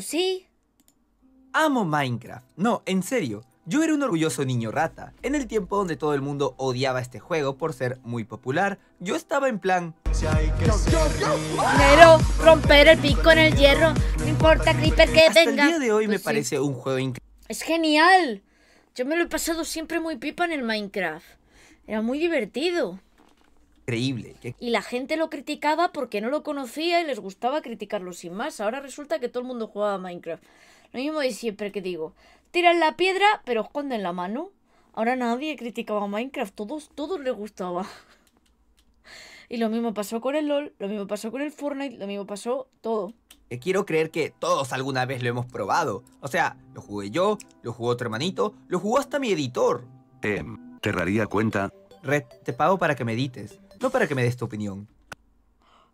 sí? Amo Minecraft. No, en serio. Yo era un orgulloso niño rata. En el tiempo donde todo el mundo odiaba este juego por ser muy popular, yo estaba en plan... romper el pico en el hierro, no importa Creeper que Hasta El día de hoy me pues parece un juego increíble. Es genial. Yo me lo he pasado siempre muy pipa en el Minecraft. Era muy divertido increíble Y la gente lo criticaba porque no lo conocía y les gustaba criticarlo sin más. Ahora resulta que todo el mundo jugaba a Minecraft. Lo mismo de siempre que digo, tiran la piedra pero esconden la mano. Ahora nadie criticaba a Minecraft, todos, todos les gustaba. Y lo mismo pasó con el LOL, lo mismo pasó con el Fortnite, lo mismo pasó todo. quiero creer que todos alguna vez lo hemos probado. O sea, lo jugué yo, lo jugó otro hermanito, lo jugó hasta mi editor. ¿Te daría cuenta? Red, te pago para que medites, no para que me des tu opinión.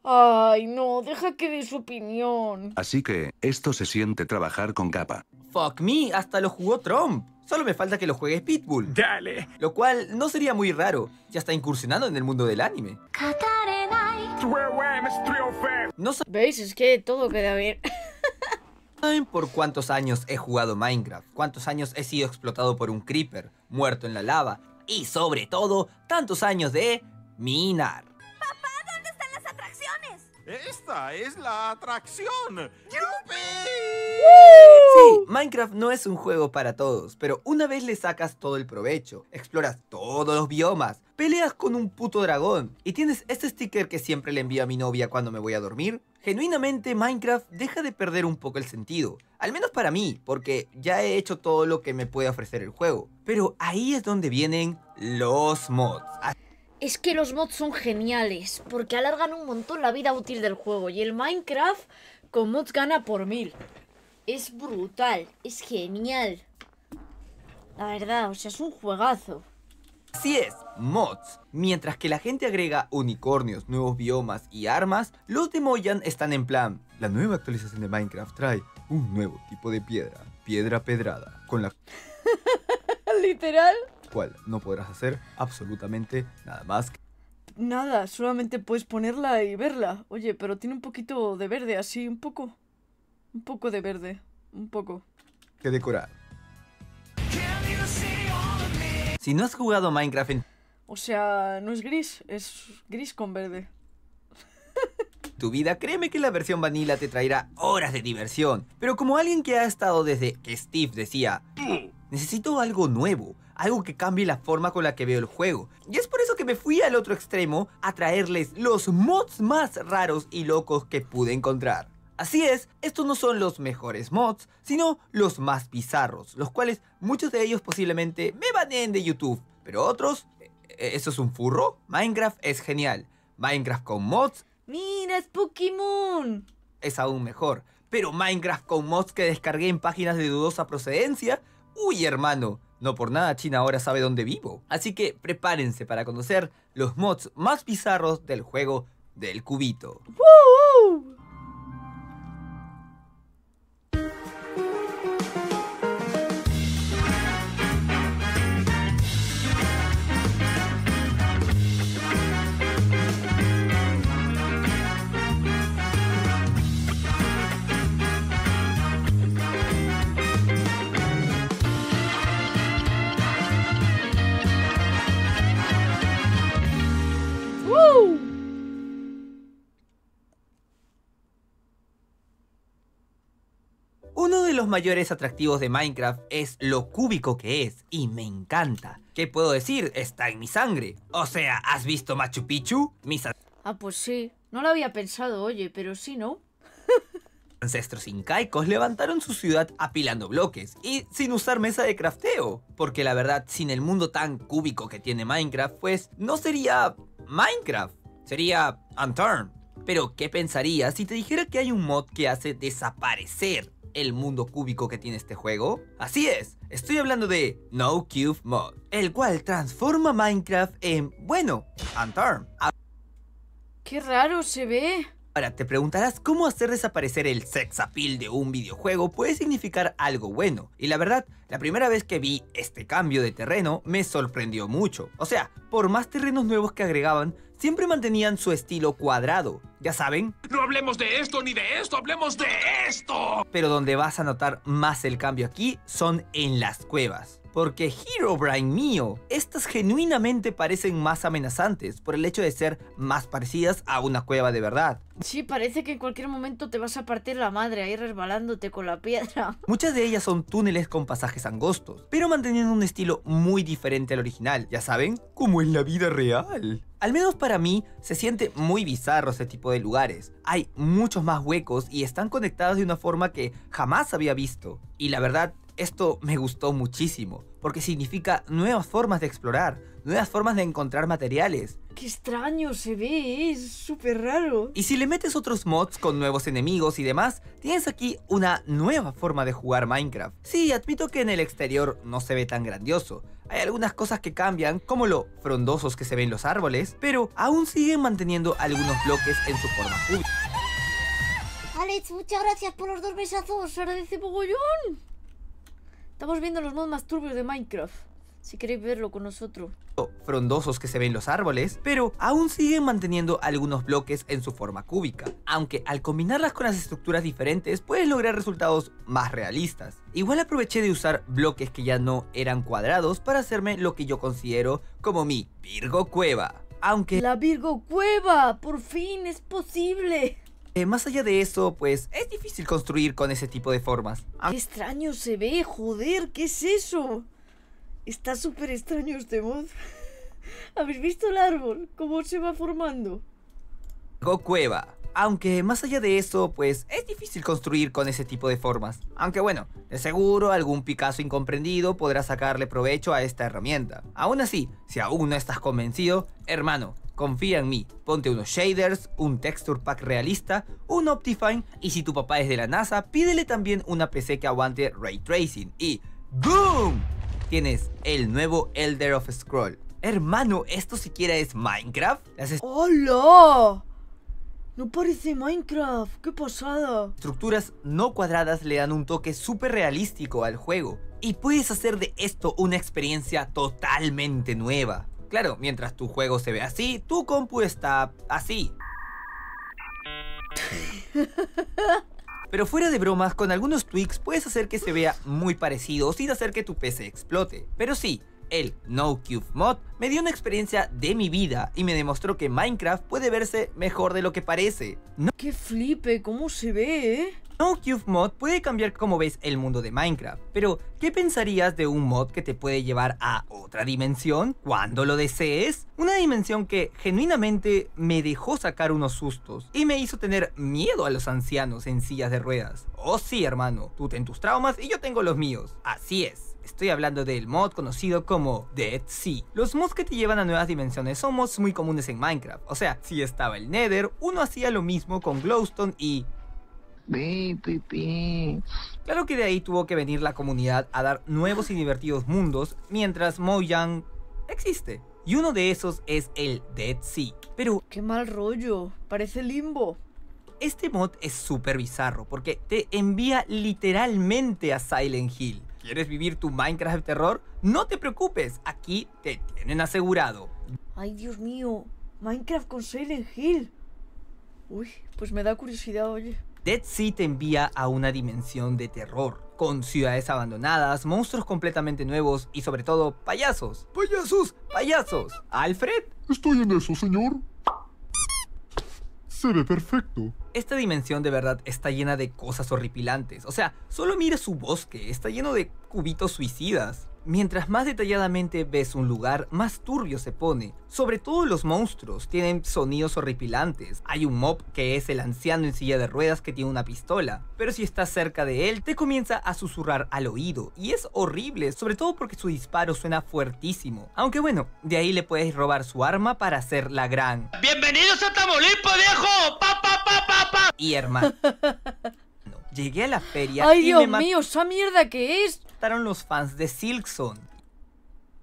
Ay, no, deja que dé su opinión. Así que, esto se siente trabajar con capa. Fuck me, hasta lo jugó Trump. Solo me falta que lo juegue Pitbull. Dale. Lo cual no sería muy raro. Ya está incursionando en el mundo del anime. No ¿Veis? Es que todo queda bien. ¿Saben por cuántos años he jugado Minecraft? ¿Cuántos años he sido explotado por un creeper? Muerto en la lava, y sobre todo tantos años de minar. Papá, ¿dónde están las atracciones? Esta es la atracción. ¡Yupi! Sí, Minecraft no es un juego para todos, pero una vez le sacas todo el provecho, exploras todos los biomas, peleas con un puto dragón y tienes este sticker que siempre le envío a mi novia cuando me voy a dormir, genuinamente Minecraft deja de perder un poco el sentido. Al menos para mí, porque ya he hecho todo lo que me puede ofrecer el juego. Pero ahí es donde vienen los mods. Ah, es que los mods son geniales, porque alargan un montón la vida útil del juego y el Minecraft con mods gana por mil. Es brutal, es genial. La verdad, o sea, es un juegazo si es, mods. Mientras que la gente agrega unicornios, nuevos biomas y armas, los de Moyan están en plan. La nueva actualización de Minecraft trae un nuevo tipo de piedra, piedra pedrada, con la... Literal. Cual no podrás hacer absolutamente nada más. Que... Nada, solamente puedes ponerla y verla. Oye, pero tiene un poquito de verde, así, un poco. Un poco de verde, un poco. Que decorar. Si no has jugado Minecraft en... O sea, no es gris, es gris con verde. tu vida, créeme que la versión vanilla te traerá horas de diversión. Pero como alguien que ha estado desde que Steve decía, necesito algo nuevo, algo que cambie la forma con la que veo el juego. Y es por eso que me fui al otro extremo a traerles los mods más raros y locos que pude encontrar. Así es, estos no son los mejores mods, sino los más bizarros, los cuales muchos de ellos posiblemente me baneen de YouTube, pero otros, e-, e-, ¿eso es un furro? Minecraft es genial. Minecraft con mods... ¡Mira, es Pokémon! Es aún mejor, pero Minecraft con mods que descargué en páginas de dudosa procedencia... ¡Uy, hermano! No por nada China ahora sabe dónde vivo. Así que prepárense para conocer los mods más bizarros del juego del cubito. los mayores atractivos de Minecraft es lo cúbico que es, y me encanta. ¿Qué puedo decir? Está en mi sangre. O sea, ¿has visto Machu Picchu? Mis ah, pues sí. No lo había pensado, oye, pero sí, ¿no? ancestros incaicos levantaron su ciudad apilando bloques y sin usar mesa de crafteo, porque la verdad, sin el mundo tan cúbico que tiene Minecraft, pues no sería Minecraft, sería Unturned. Pero, ¿qué pensarías si te dijera que hay un mod que hace desaparecer el mundo cúbico que tiene este juego? Así es, estoy hablando de No Cube Mod, el cual transforma Minecraft en, bueno, Antarm. ¡Qué raro se ve! Ahora te preguntarás cómo hacer desaparecer el sex appeal de un videojuego puede significar algo bueno. Y la verdad, la primera vez que vi este cambio de terreno me sorprendió mucho. O sea, por más terrenos nuevos que agregaban, siempre mantenían su estilo cuadrado, ya saben. No hablemos de esto ni de esto, hablemos de esto. Pero donde vas a notar más el cambio aquí son en las cuevas. Porque hero brain mío, estas genuinamente parecen más amenazantes por el hecho de ser más parecidas a una cueva de verdad. Sí, parece que en cualquier momento te vas a partir la madre ahí resbalándote con la piedra. Muchas de ellas son túneles con pasajes angostos, pero manteniendo un estilo muy diferente al original, ya saben, como en la vida real. Al menos para mí, se siente muy bizarro ese tipo de lugares. Hay muchos más huecos y están conectados de una forma que jamás había visto. Y la verdad, esto me gustó muchísimo, porque significa nuevas formas de explorar, nuevas formas de encontrar materiales. ¡Qué extraño se ve! ¿eh? Es súper raro. Y si le metes otros mods con nuevos enemigos y demás, tienes aquí una nueva forma de jugar Minecraft. Sí, admito que en el exterior no se ve tan grandioso, hay algunas cosas que cambian, como lo frondosos que se ven los árboles, pero aún siguen manteniendo algunos bloques en su forma pública. Alex, muchas gracias por los dos besazos, agradece mogollón. Estamos viendo los mods más turbios de Minecraft. Si queréis verlo con nosotros. Frondosos que se ven los árboles, pero aún siguen manteniendo algunos bloques en su forma cúbica, aunque al combinarlas con las estructuras diferentes puedes lograr resultados más realistas. Igual aproveché de usar bloques que ya no eran cuadrados para hacerme lo que yo considero como mi Virgo Cueva. Aunque... La Virgo Cueva, por fin es posible. Eh, más allá de eso, pues es difícil construir con ese tipo de formas. Qué extraño se ve, joder, ¿qué es eso? Está súper extraño este mod. ¿Habéis visto el árbol? ¿Cómo se va formando? Go cueva. Aunque más allá de eso, pues es difícil construir con ese tipo de formas. Aunque bueno, de seguro algún Picasso incomprendido podrá sacarle provecho a esta herramienta. Aún así, si aún no estás convencido, hermano, Confía en mí, ponte unos shaders, un texture pack realista, un Optifine y si tu papá es de la NASA, pídele también una PC que aguante ray tracing y ¡BOOM! Tienes el nuevo Elder of Scroll. Hermano, ¿esto siquiera es Minecraft? ¡Hola! No parece Minecraft, qué pasada. Estructuras no cuadradas le dan un toque súper realístico al juego y puedes hacer de esto una experiencia totalmente nueva. Claro, mientras tu juego se ve así, tu compu está así. Pero fuera de bromas, con algunos tweaks puedes hacer que se vea muy parecido sin hacer que tu PC explote. Pero sí, el Cube Mod, me dio una experiencia de mi vida y me demostró que Minecraft puede verse mejor de lo que parece. No ¡Qué flipe! ¿Cómo se ve, eh? Cube Mod puede cambiar como ves el mundo de Minecraft, pero ¿qué pensarías de un mod que te puede llevar a otra dimensión cuando lo desees? Una dimensión que genuinamente me dejó sacar unos sustos y me hizo tener miedo a los ancianos en sillas de ruedas. Oh sí, hermano, tú ten tus traumas y yo tengo los míos. Así es. Estoy hablando del mod conocido como Dead Sea. Los mods que te llevan a nuevas dimensiones son mods muy comunes en Minecraft. O sea, si estaba el Nether, uno hacía lo mismo con Glowstone y Claro que de ahí tuvo que venir la comunidad a dar nuevos y divertidos mundos mientras Mojang existe. Y uno de esos es el Dead Sea. Pero... ¡Qué mal rollo! Parece limbo. Este mod es súper bizarro porque te envía literalmente a Silent Hill. ¿Quieres vivir tu Minecraft terror? No te preocupes, aquí te tienen asegurado. Ay, Dios mío, Minecraft con Silent Hill. Uy, pues me da curiosidad, oye. Dead Sea te envía a una dimensión de terror, con ciudades abandonadas, monstruos completamente nuevos y sobre todo payasos. ¡Payasos! ¡Payasos! ¿Alfred? Estoy en eso, señor. Se ve perfecto. Esta dimensión de verdad está llena de cosas horripilantes. O sea, solo mire su bosque, está lleno de cubitos suicidas. Mientras más detalladamente ves un lugar, más turbio se pone. Sobre todo los monstruos, tienen sonidos horripilantes. Hay un mob que es el anciano en silla de ruedas que tiene una pistola, pero si estás cerca de él, te comienza a susurrar al oído, y es horrible, sobre todo porque su disparo suena fuertísimo. Aunque bueno, de ahí le puedes robar su arma para hacer la gran... ¡Bienvenidos a Tamaulipas, viejo! ¡Pa, pa, pa, Y hermano... Llegué a la feria. Ay, Dios mío, esa mierda que es mataron los fans de Silkson.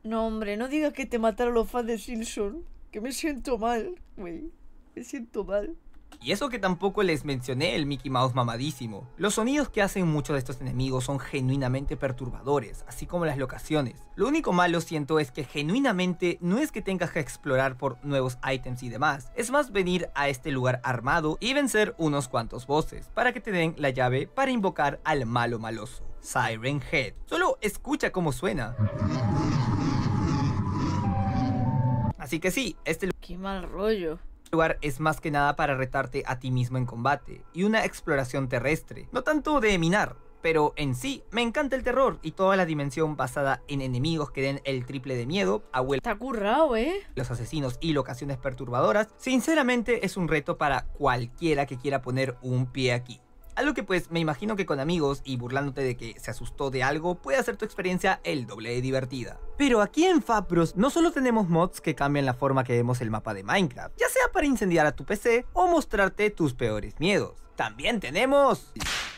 No, hombre, no digas que te mataron los fans de Silkson. Que me siento mal, güey. Me siento mal. Y eso que tampoco les mencioné el Mickey Mouse mamadísimo. Los sonidos que hacen muchos de estos enemigos son genuinamente perturbadores, así como las locaciones. Lo único malo siento es que genuinamente no es que tengas que explorar por nuevos ítems y demás, es más venir a este lugar armado y vencer unos cuantos voces para que te den la llave para invocar al malo maloso, Siren Head. Solo escucha cómo suena. Así que sí, este... ¡Qué mal rollo! lugar es más que nada para retarte a ti mismo en combate y una exploración terrestre, no tanto de minar, pero en sí me encanta el terror y toda la dimensión basada en enemigos que den el triple de miedo, currado, eh. los asesinos y locaciones perturbadoras, sinceramente es un reto para cualquiera que quiera poner un pie aquí. Algo que pues me imagino que con amigos y burlándote de que se asustó de algo puede hacer tu experiencia el doble de divertida. Pero aquí en Fabros no solo tenemos mods que cambian la forma que vemos el mapa de Minecraft, ya sea para incendiar a tu PC o mostrarte tus peores miedos. También tenemos...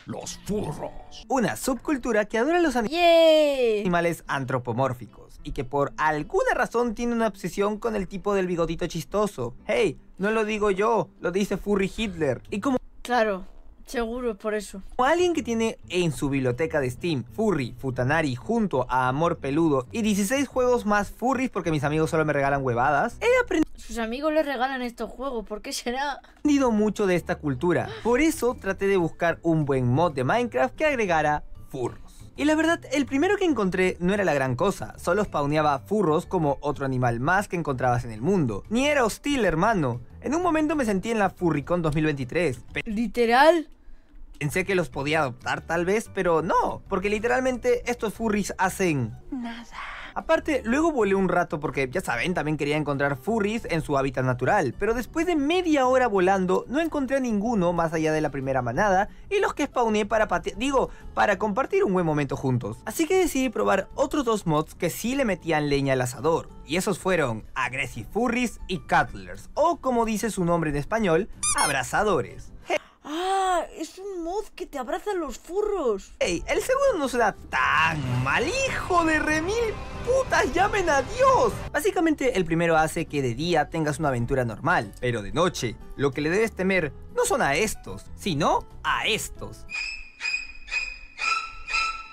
Los furros. Una subcultura que adora los animales antropomórficos y que por alguna razón tiene una obsesión con el tipo del bigotito chistoso. Hey, no lo digo yo, lo dice Furry Hitler. Y como... Claro. Seguro, por eso. Como alguien que tiene en su biblioteca de Steam Furry, Futanari, junto a Amor Peludo y 16 juegos más Furries porque mis amigos solo me regalan huevadas, he aprendido... Sus amigos le regalan estos juegos, ¿por qué será? He aprendido mucho de esta cultura, por eso traté de buscar un buen mod de Minecraft que agregara furros. Y la verdad, el primero que encontré no era la gran cosa, solo spawneaba furros como otro animal más que encontrabas en el mundo. Ni era hostil, hermano. En un momento me sentí en la Furricon 2023. Literal. Pensé que los podía adoptar tal vez, pero no, porque literalmente estos furries hacen... Nada. Aparte, luego volé un rato porque, ya saben, también quería encontrar furries en su hábitat natural, pero después de media hora volando no encontré a ninguno más allá de la primera manada y los que spawné para digo, para compartir un buen momento juntos. Así que decidí probar otros dos mods que sí le metían leña al asador, y esos fueron Aggressive Furries y Cutlers, o como dice su nombre en español, abrazadores. ¡Ah! Es un mod que te abraza los furros. ¡Ey! El segundo no será tan mal, hijo de remil putas, llamen a Dios. Básicamente, el primero hace que de día tengas una aventura normal, pero de noche, lo que le debes temer no son a estos, sino a estos.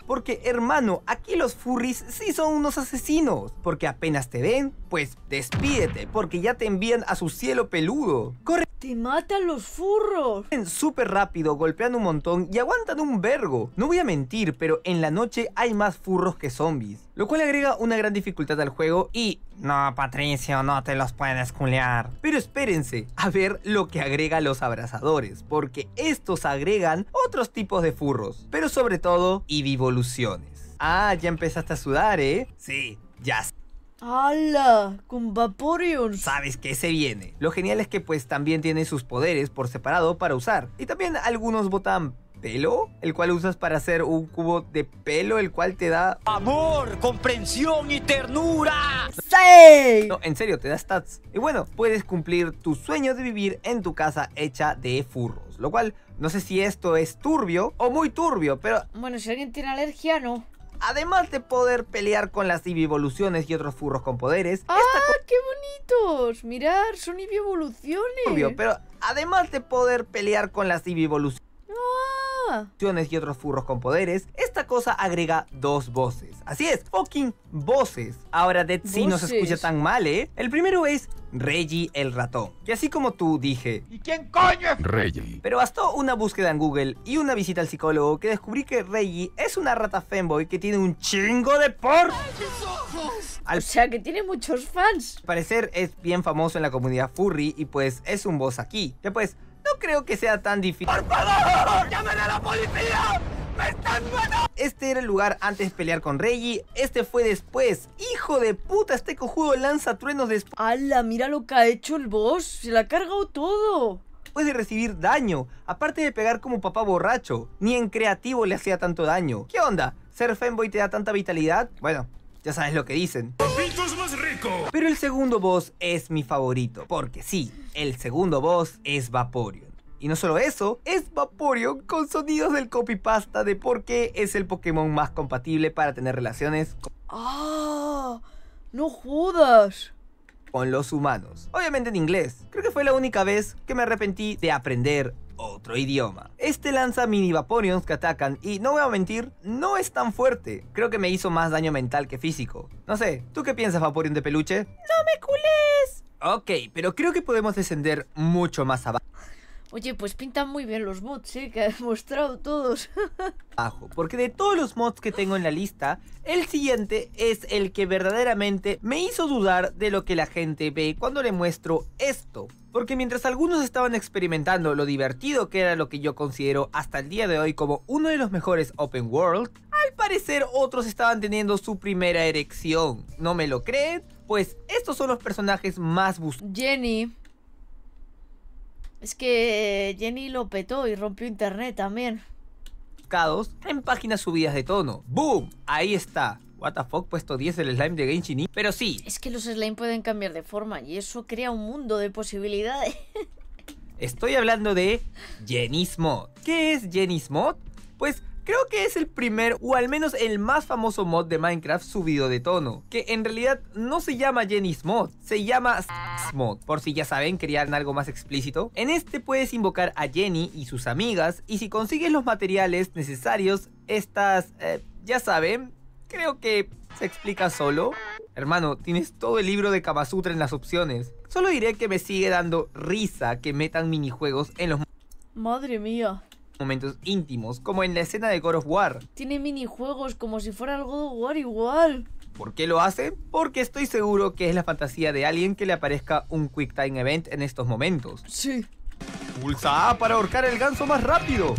Porque hermano, aquí los furries sí son unos asesinos. Porque apenas te ven, pues despídete, porque ya te envían a su cielo peludo. Corre. Te matan los furros. Súper rápido, golpean un montón y aguantan un vergo. No voy a mentir, pero en la noche hay más furros que zombies. Lo cual agrega una gran dificultad al juego y no, Patricio, no te los puedes culear. Pero espérense a ver lo que agrega los abrazadores, porque estos agregan otros tipos de furros, pero sobre todo divoluciones Ah, ya empezaste a sudar, ¿eh? Sí, ya. ¡Hala! Con Vaporeon. Sabes que se viene. Lo genial es que pues también tiene sus poderes por separado para usar. Y también algunos botan el cual usas para hacer un cubo de pelo, el cual te da amor, comprensión y ternura. ¡Sí! No, en serio, te da stats. Y bueno, puedes cumplir tu sueño de vivir en tu casa hecha de furros, lo cual no sé si esto es turbio o muy turbio, pero... Bueno, si alguien tiene alergia, no. Además de poder pelear con las evoluciones y otros furros con poderes. ¡Ah, qué bonitos! Mirar, son evoluciones. Obvio, pero además de poder pelear con las evoluciones. ¡No! Ah, y otros furros con poderes, esta cosa agrega dos voces. Así es, fucking voces. Ahora Dead no se escucha tan mal, ¿eh? El primero es Reggie el ratón. Que así como tú dije, ¿y quién coño es Reggie? Pero bastó una búsqueda en Google y una visita al psicólogo que descubrí que Reggie es una rata fanboy que tiene un chingo de por. O sea, que tiene muchos fans. Al parecer es bien famoso en la comunidad furry y pues es un boss aquí. Ya pues, no creo que sea tan difícil. ¡Por favor! ¡Llamen a la policía! ¡Me están matando! Este era el lugar antes de pelear con Reggie. Este fue después. ¡Hijo de puta! Este cojudo lanza truenos después. ¡Hala! Mira lo que ha hecho el boss. Se la ha cargado todo. Después de recibir daño, aparte de pegar como papá borracho, ni en creativo le hacía tanto daño. ¿Qué onda? ¿Ser fanboy te da tanta vitalidad? Bueno, ya sabes lo que dicen. Pero el segundo boss es mi favorito, porque sí, el segundo boss es Vaporeon. Y no solo eso, es Vaporeon con sonidos del copypasta de por qué es el Pokémon más compatible para tener relaciones con... ¡Ah! ¡No jodas! Con los humanos. Obviamente en inglés. Creo que fue la única vez que me arrepentí de aprender otro idioma. Este lanza mini Vaporeons que atacan y no voy a mentir, no es tan fuerte. Creo que me hizo más daño mental que físico. No sé, ¿tú qué piensas Vaporeon de peluche? ¡No me cules! Ok, pero creo que podemos descender mucho más abajo. Oye, pues pintan muy bien los mods, ¿eh? Que han mostrado todos. Bajo, porque de todos los mods que tengo en la lista, el siguiente es el que verdaderamente me hizo dudar de lo que la gente ve cuando le muestro esto. Porque mientras algunos estaban experimentando lo divertido que era lo que yo considero hasta el día de hoy como uno de los mejores open world, al parecer otros estaban teniendo su primera erección. ¿No me lo creen? Pues estos son los personajes más buscados. Jenny. Es que eh, Jenny lo petó y rompió internet también. En páginas subidas de tono. ¡Boom! Ahí está. What the puesto 10 el slime de Genshin Pero sí. Es que los slime pueden cambiar de forma y eso crea un mundo de posibilidades. Estoy hablando de Jenny's Mod. ¿Qué es Jenny's Mod? Pues Creo que es el primer o al menos el más famoso mod de Minecraft subido de tono, que en realidad no se llama Jenny's Mod, se llama Mod, por si ya saben, querían algo más explícito. En este puedes invocar a Jenny y sus amigas y si consigues los materiales necesarios, estas, eh, ya saben, creo que se explica solo. Hermano, tienes todo el libro de Kama en las opciones. Solo diré que me sigue dando risa que metan minijuegos en los... Madre mía, momentos íntimos, como en la escena de God of War. Tiene minijuegos como si fuera el God War igual. ¿Por qué lo hace? Porque estoy seguro que es la fantasía de alguien que le aparezca un Quick Time Event en estos momentos. Sí. Pulsa A para ahorcar el ganso más rápido.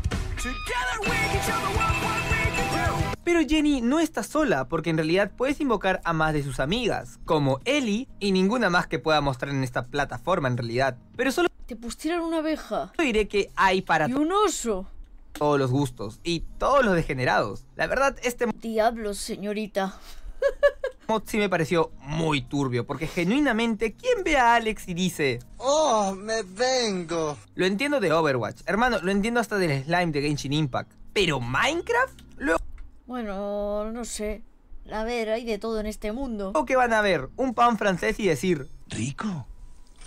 Pero Jenny no está sola, porque en realidad puedes invocar a más de sus amigas, como Ellie y ninguna más que pueda mostrar en esta plataforma en realidad. Pero solo... Te pusieron una abeja. Yo diré que hay para... Y un oso. Todos los gustos y todos los degenerados. La verdad, este... Diablos, señorita. mod sí me pareció muy turbio, porque genuinamente, ¿quién ve a Alex y dice... ¡Oh, me vengo! Lo entiendo de Overwatch, hermano, lo entiendo hasta del slime de Genshin Impact. Pero Minecraft... Luego... Bueno, no sé. A ver, hay de todo en este mundo. ¿O que van a ver? Un pan francés y decir... Rico.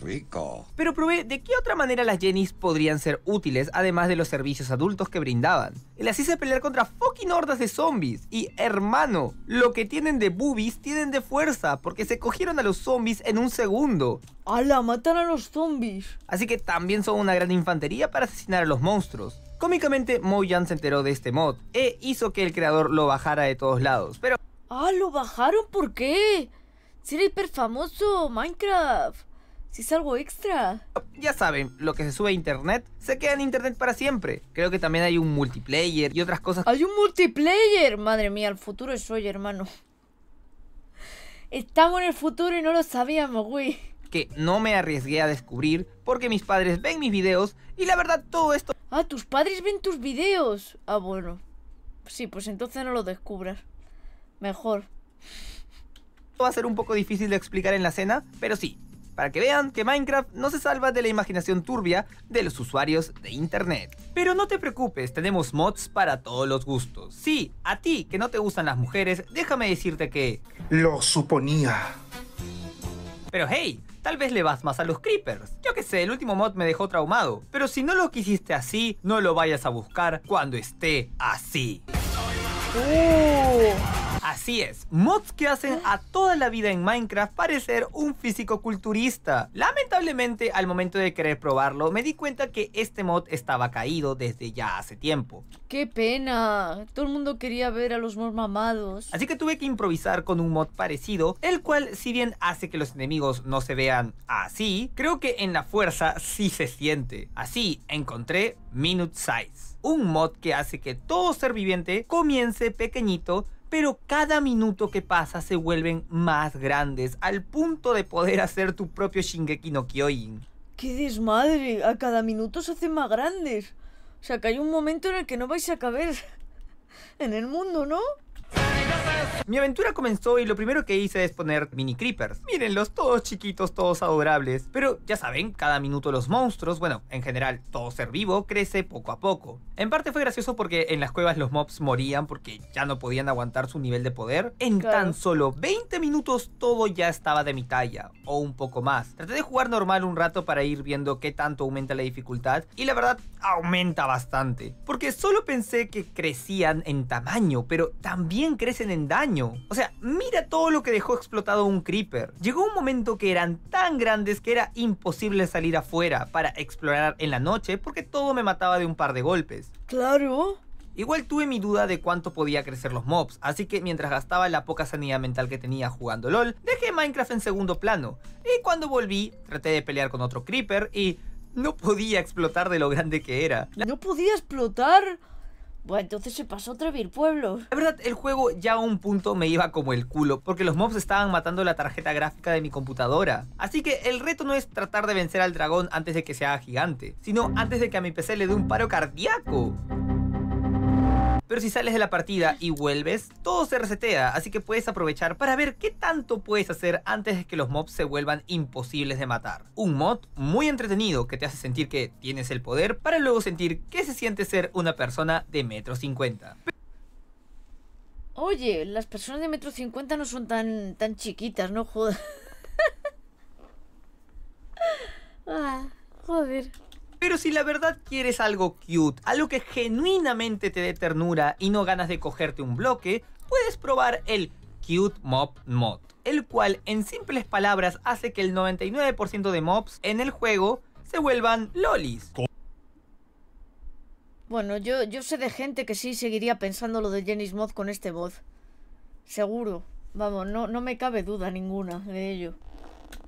Rico. Pero probé de qué otra manera las Jennys podrían ser útiles, además de los servicios adultos que brindaban. Las hice pelear contra fucking hordas de zombies. Y hermano, lo que tienen de boobies tienen de fuerza, porque se cogieron a los zombies en un segundo. ¡Hala! Matan a los zombies. Así que también son una gran infantería para asesinar a los monstruos. Cómicamente, Jan se enteró de este mod e hizo que el creador lo bajara de todos lados, pero... ¡Ah, lo bajaron! ¿Por qué? Si era hiper famoso Minecraft. Si es algo extra. Ya saben, lo que se sube a internet se queda en internet para siempre. Creo que también hay un multiplayer y otras cosas. ¡Hay un multiplayer! Madre mía, el futuro es hoy, hermano. Estamos en el futuro y no lo sabíamos, güey que no me arriesgué a descubrir porque mis padres ven mis videos y la verdad todo esto... Ah, tus padres ven tus videos. Ah, bueno. Sí, pues entonces no lo descubras. Mejor. Va a ser un poco difícil de explicar en la cena, pero sí, para que vean que Minecraft no se salva de la imaginación turbia de los usuarios de internet. Pero no te preocupes, tenemos mods para todos los gustos. Sí, a ti que no te gustan las mujeres, déjame decirte que... Lo suponía. Pero hey, Tal vez le vas más a los creepers. Yo que sé, el último mod me dejó traumado. Pero si no lo quisiste así, no lo vayas a buscar cuando esté así. Uh. Así es, mods que hacen a toda la vida en Minecraft parecer un físico culturista. Lamentablemente, al momento de querer probarlo, me di cuenta que este mod estaba caído desde ya hace tiempo. ¡Qué pena! Todo el mundo quería ver a los mods mamados. Así que tuve que improvisar con un mod parecido, el cual, si bien hace que los enemigos no se vean así, creo que en la fuerza sí se siente. Así encontré Minute Size, un mod que hace que todo ser viviente comience pequeñito pero cada minuto que pasa se vuelven más grandes, al punto de poder hacer tu propio Shingeki no Kyojin. ¡Qué desmadre! A cada minuto se hacen más grandes. O sea que hay un momento en el que no vais a caber en el mundo, ¿no? Mi aventura comenzó y lo primero que hice es poner mini creepers. Mírenlos, todos chiquitos, todos adorables. Pero ya saben, cada minuto los monstruos, bueno, en general todo ser vivo, crece poco a poco. En parte fue gracioso porque en las cuevas los mobs morían porque ya no podían aguantar su nivel de poder. En tan solo 20 minutos todo ya estaba de mi talla, o un poco más. Traté de jugar normal un rato para ir viendo qué tanto aumenta la dificultad y la verdad aumenta bastante. Porque solo pensé que crecían en tamaño, pero también crecen en daño. O sea, mira todo lo que dejó explotado un creeper. Llegó un momento que eran tan grandes que era imposible salir afuera para explorar en la noche porque todo me mataba de un par de golpes. Claro. Igual tuve mi duda de cuánto podía crecer los mobs, así que mientras gastaba la poca sanidad mental que tenía jugando LOL, dejé Minecraft en segundo plano. Y cuando volví, traté de pelear con otro creeper y no podía explotar de lo grande que era. ¿No podía explotar? Bueno, entonces se pasó a vir Pueblo. La verdad, el juego ya a un punto me iba como el culo, porque los mobs estaban matando la tarjeta gráfica de mi computadora. Así que el reto no es tratar de vencer al dragón antes de que sea gigante, sino antes de que a mi PC le dé un paro cardíaco. Pero si sales de la partida y vuelves, todo se resetea, así que puedes aprovechar para ver qué tanto puedes hacer antes de que los mobs se vuelvan imposibles de matar. Un mod muy entretenido que te hace sentir que tienes el poder para luego sentir que se siente ser una persona de metro cincuenta. Oye, las personas de metro cincuenta no son tan, tan chiquitas, no ah, joder. Pero si la verdad quieres algo cute, algo que genuinamente te dé ternura y no ganas de cogerte un bloque, puedes probar el Cute Mob Mod, el cual en simples palabras hace que el 99% de mobs en el juego se vuelvan lolis. Bueno, yo, yo sé de gente que sí seguiría pensando lo de Jenny's Mod con este voz. Seguro. Vamos, no, no me cabe duda ninguna de ello.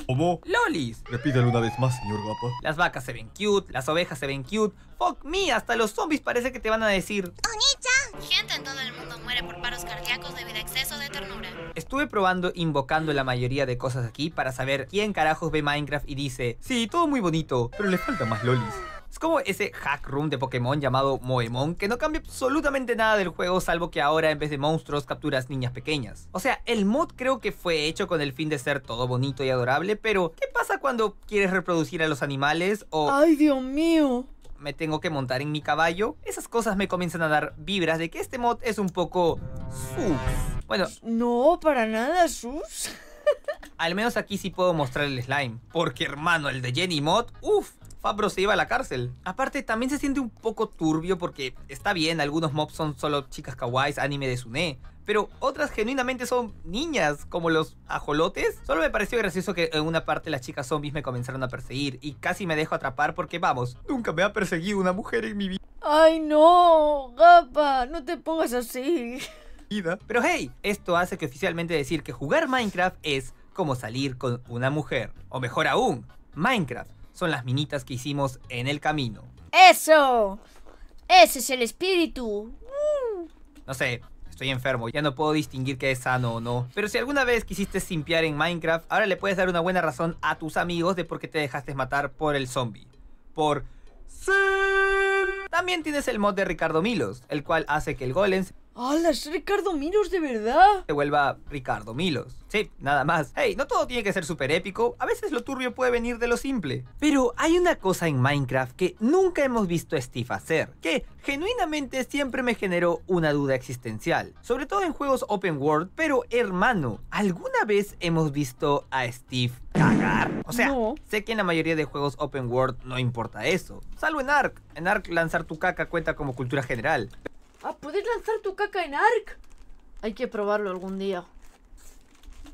¿Cómo? ¡Lolis! Repítelo una vez más, señor guapa. Las vacas se ven cute, las ovejas se ven cute. Fuck me, hasta los zombies parece que te van a decir. ¡Tonita! Gente en todo el mundo muere por paros cardíacos debido a exceso de ternura. Estuve probando invocando la mayoría de cosas aquí para saber quién carajos ve Minecraft y dice: Sí, todo muy bonito, pero le falta más lolis. Es como ese hack room de Pokémon llamado Moemon que no cambia absolutamente nada del juego salvo que ahora en vez de monstruos capturas niñas pequeñas. O sea, el mod creo que fue hecho con el fin de ser todo bonito y adorable, pero ¿qué pasa cuando quieres reproducir a los animales o... ¡Ay, Dios mío! me tengo que montar en mi caballo, esas cosas me comienzan a dar vibras de que este mod es un poco sus. Bueno, no, para nada sus. al menos aquí sí puedo mostrar el slime, porque hermano, el de Jenny Mod, uff, Fabro se iba a la cárcel. Aparte, también se siente un poco turbio porque está bien, algunos mobs son solo chicas kawaiis, anime de suné. pero otras genuinamente son niñas, como los ajolotes. Solo me pareció gracioso que en una parte las chicas zombies me comenzaron a perseguir y casi me dejo atrapar porque vamos, nunca me ha perseguido una mujer en mi vida. Ay no, gapa, no te pongas así. Pero hey, esto hace que oficialmente decir que jugar Minecraft es como salir con una mujer. O mejor aún, Minecraft son las minitas que hicimos en el camino. ¡Eso! Ese es el espíritu. Mm. No sé, estoy enfermo, ya no puedo distinguir qué es sano o no. Pero si alguna vez quisiste simpiar en Minecraft, ahora le puedes dar una buena razón a tus amigos de por qué te dejaste matar por el zombie. Por... ¡Sí! También tienes el mod de Ricardo Milos, el cual hace que el golem ¡Hala, es Ricardo Milos de verdad! Se vuelva Ricardo Milos. Sí, nada más. Hey, no todo tiene que ser súper épico. A veces lo turbio puede venir de lo simple. Pero hay una cosa en Minecraft que nunca hemos visto a Steve hacer, que genuinamente siempre me generó una duda existencial. Sobre todo en juegos open world, pero hermano, ¿alguna vez hemos visto a Steve cagar. O sea, sé que en la mayoría de juegos open world no importa eso. Salvo en Ark. En Ark lanzar tu caca cuenta como cultura general a poder lanzar tu caca en Ark. Hay que probarlo algún día.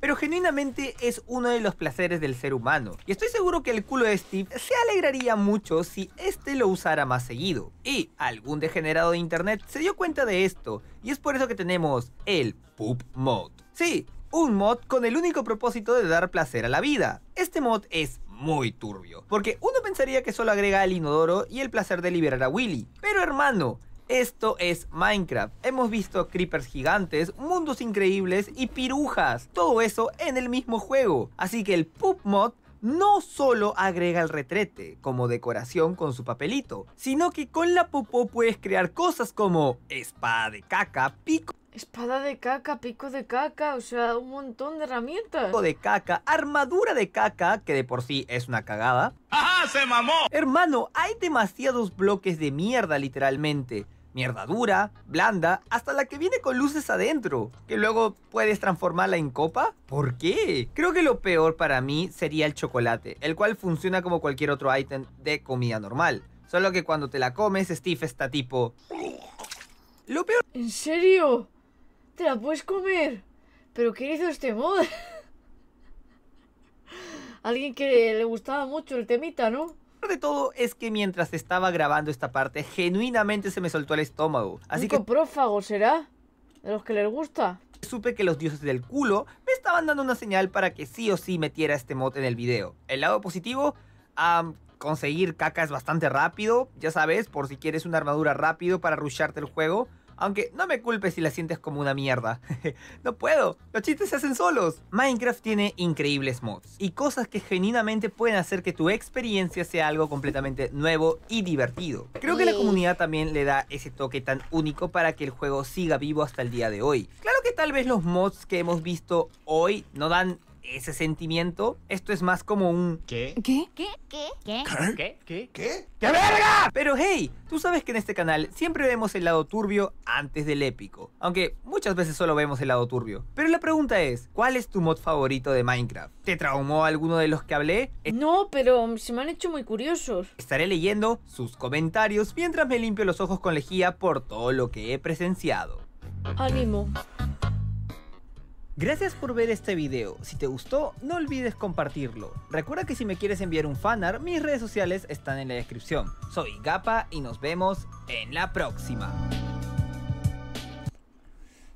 Pero genuinamente es uno de los placeres del ser humano. Y estoy seguro que el culo de Steve se alegraría mucho si este lo usara más seguido. Y algún degenerado de internet se dio cuenta de esto. Y es por eso que tenemos el Poop Mod. Sí, un mod con el único propósito de dar placer a la vida. Este mod es muy turbio, porque uno pensaría que solo agrega el inodoro y el placer de liberar a Willy. Pero hermano, esto es Minecraft. Hemos visto creepers gigantes, mundos increíbles y pirujas. Todo eso en el mismo juego. Así que el Poop Mod no solo agrega el retrete como decoración con su papelito, sino que con la popó puedes crear cosas como espada de caca, pico Espada de caca, pico de caca, o sea, un montón de herramientas. Pico de caca, armadura de caca, que de por sí es una cagada. ¡Ajá, se mamó! Hermano, hay demasiados bloques de mierda literalmente mierda dura, blanda, hasta la que viene con luces adentro, que luego puedes transformarla en copa. ¿Por qué? Creo que lo peor para mí sería el chocolate, el cual funciona como cualquier otro ítem de comida normal. Solo que cuando te la comes, Steve está tipo... Lo peor... ¿En serio? ¿Te la puedes comer? ¿Pero qué hizo este mod? Alguien que le gustaba mucho el temita, ¿no? de todo es que mientras estaba grabando esta parte, genuinamente se me soltó el estómago. Así ¿Un que. prófago será? ¿De los que les gusta? Supe que los dioses del culo me estaban dando una señal para que sí o sí metiera este mod en el video. El lado positivo, a conseguir caca es bastante rápido, ya sabes, por si quieres una armadura rápido para rusharte el juego. Aunque no me culpes si la sientes como una mierda. no puedo, los chistes se hacen solos. Minecraft tiene increíbles mods y cosas que genuinamente pueden hacer que tu experiencia sea algo completamente nuevo y divertido. Creo que la comunidad también le da ese toque tan único para que el juego siga vivo hasta el día de hoy. Claro que tal vez los mods que hemos visto hoy no dan ese sentimiento. Esto es más como un... ¿Qué? ¿Qué? ¿Qué? ¿Qué? ¿Qué? ¿Qué? ¿Qué? ¿Qué? ¡Qué verga! Pero hey, tú sabes que en este canal siempre vemos el lado turbio antes del épico. Aunque muchas veces solo vemos el lado turbio. Pero la pregunta es, ¿cuál es tu mod favorito de Minecraft? ¿Te traumó alguno de los que hablé? No, pero se me han hecho muy curiosos. Estaré leyendo sus comentarios mientras me limpio los ojos con lejía por todo lo que he presenciado. Ánimo. Gracias por ver este video, si te gustó no olvides compartirlo. Recuerda que si me quieres enviar un fanart, mis redes sociales están en la descripción. Soy Gapa y nos vemos en la próxima.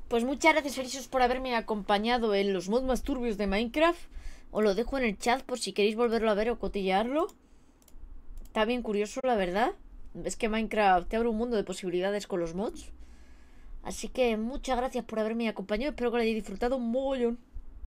Pues muchas gracias felices por haberme acompañado en los mods más turbios de Minecraft. Os lo dejo en el chat por si queréis volverlo a ver o cotillearlo. Está bien curioso la verdad. Es que Minecraft te abre un mundo de posibilidades con los mods. Así que muchas gracias por haberme acompañado. Espero que lo hayáis disfrutado un